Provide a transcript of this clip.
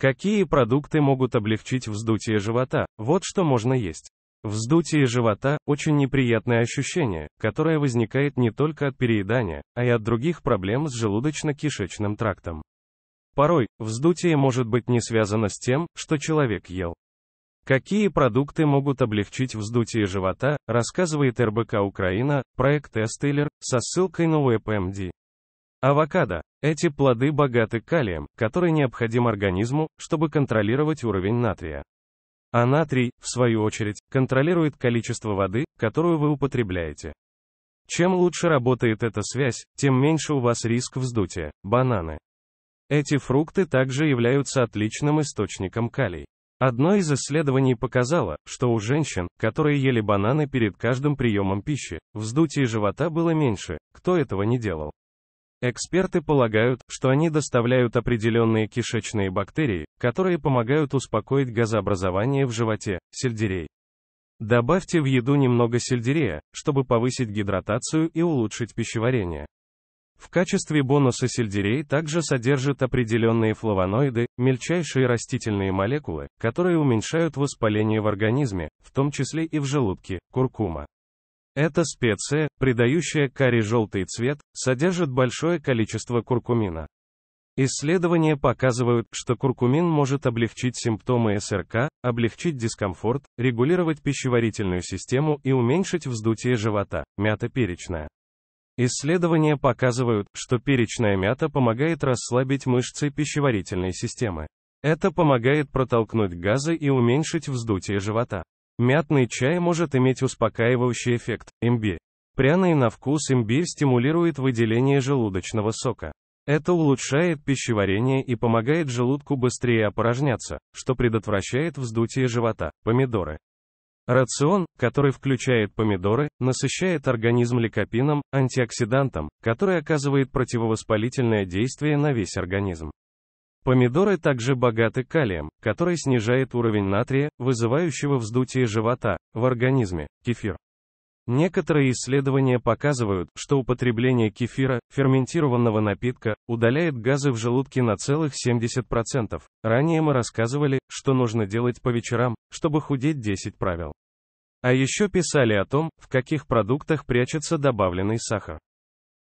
Какие продукты могут облегчить вздутие живота? Вот что можно есть. Вздутие живота – очень неприятное ощущение, которое возникает не только от переедания, а и от других проблем с желудочно-кишечным трактом. Порой, вздутие может быть не связано с тем, что человек ел. Какие продукты могут облегчить вздутие живота, рассказывает РБК Украина, проект Эстейлер, со ссылкой на WebMD. Авокадо. Эти плоды богаты калием, который необходим организму, чтобы контролировать уровень натрия. А натрий, в свою очередь, контролирует количество воды, которую вы употребляете. Чем лучше работает эта связь, тем меньше у вас риск вздутия. Бананы. Эти фрукты также являются отличным источником калий. Одно из исследований показало, что у женщин, которые ели бананы перед каждым приемом пищи, вздутие живота было меньше, кто этого не делал. Эксперты полагают, что они доставляют определенные кишечные бактерии, которые помогают успокоить газообразование в животе, сельдерей. Добавьте в еду немного сельдерея, чтобы повысить гидратацию и улучшить пищеварение. В качестве бонуса сельдерей также содержит определенные флавоноиды, мельчайшие растительные молекулы, которые уменьшают воспаление в организме, в том числе и в желудке, куркума. Эта специя, придающая карри желтый цвет, содержит большое количество куркумина. Исследования показывают, что куркумин может облегчить симптомы СРК, облегчить дискомфорт, регулировать пищеварительную систему и уменьшить вздутие живота. Мята перечная. Исследования показывают, что перечная мята помогает расслабить мышцы пищеварительной системы. Это помогает протолкнуть газы и уменьшить вздутие живота. Мятный чай может иметь успокаивающий эффект, имбирь. Пряный на вкус имбирь стимулирует выделение желудочного сока. Это улучшает пищеварение и помогает желудку быстрее опорожняться, что предотвращает вздутие живота. Помидоры. Рацион, который включает помидоры, насыщает организм ликопином, антиоксидантом, который оказывает противовоспалительное действие на весь организм. Помидоры также богаты калием, который снижает уровень натрия, вызывающего вздутие живота, в организме, кефир. Некоторые исследования показывают, что употребление кефира, ферментированного напитка, удаляет газы в желудке на целых 70%. Ранее мы рассказывали, что нужно делать по вечерам, чтобы худеть 10 правил. А еще писали о том, в каких продуктах прячется добавленный сахар.